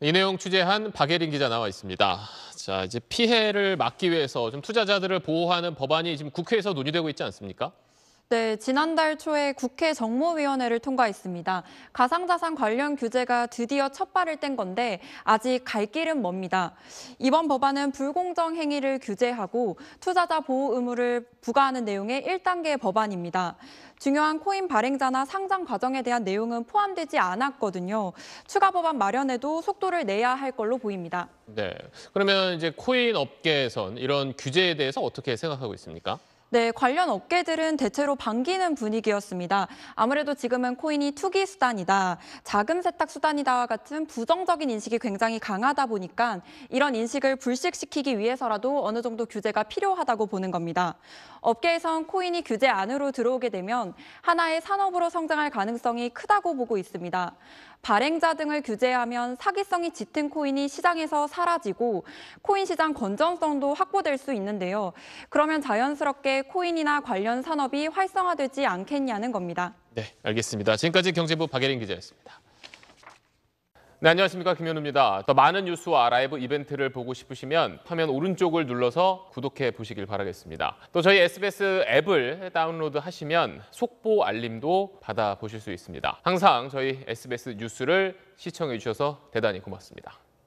이 내용 취재한 박예린 기자 나와 있습니다. 자, 이제 피해를 막기 위해서 좀 투자자들을 보호하는 법안이 지금 국회에서 논의되고 있지 않습니까? 네, 지난달 초에 국회 정무위원회를 통과했습니다. 가상자산 관련 규제가 드디어 첫 발을 뗀 건데 아직 갈 길은 멉니다. 이번 법안은 불공정 행위를 규제하고 투자자 보호 의무를 부과하는 내용의 1단계 법안입니다. 중요한 코인 발행자나 상장 과정에 대한 내용은 포함되지 않았거든요. 추가 법안 마련에도 속도를 내야 할 걸로 보입니다. 네, 그러면 이제 코인 업계에선 이런 규제에 대해서 어떻게 생각하고 있습니까? 네, 관련 업계들은 대체로 반기는 분위기였습니다. 아무래도 지금은 코인이 투기 수단이다, 자금 세탁 수단이다와 같은 부정적인 인식이 굉장히 강하다 보니까 이런 인식을 불식시키기 위해서라도 어느 정도 규제가 필요하다고 보는 겁니다. 업계에선 코인이 규제 안으로 들어오게 되면 하나의 산업으로 성장할 가능성이 크다고 보고 있습니다. 발행자 등을 규제하면 사기성이 짙은 코인이 시장에서 사라지고 코인 시장 건전성도 확보될 수 있는데요. 그러면 자연스럽게 코인이나 관련 산업이 활성화되지 않겠냐는 겁니다. 네, 알겠습니다. 지금까지 경제부 박예린 기자였습니다. 네, 안녕하십니까. 김현우입니다. 더 많은 뉴스와 라이브 이벤트를 보고 싶으시면 화면 오른쪽을 눌러서 구독해 보시길 바라겠습니다. 또 저희 SBS 앱을 다운로드 하시면 속보 알림도 받아보실 수 있습니다. 항상 저희 SBS 뉴스를 시청해 주셔서 대단히 고맙습니다.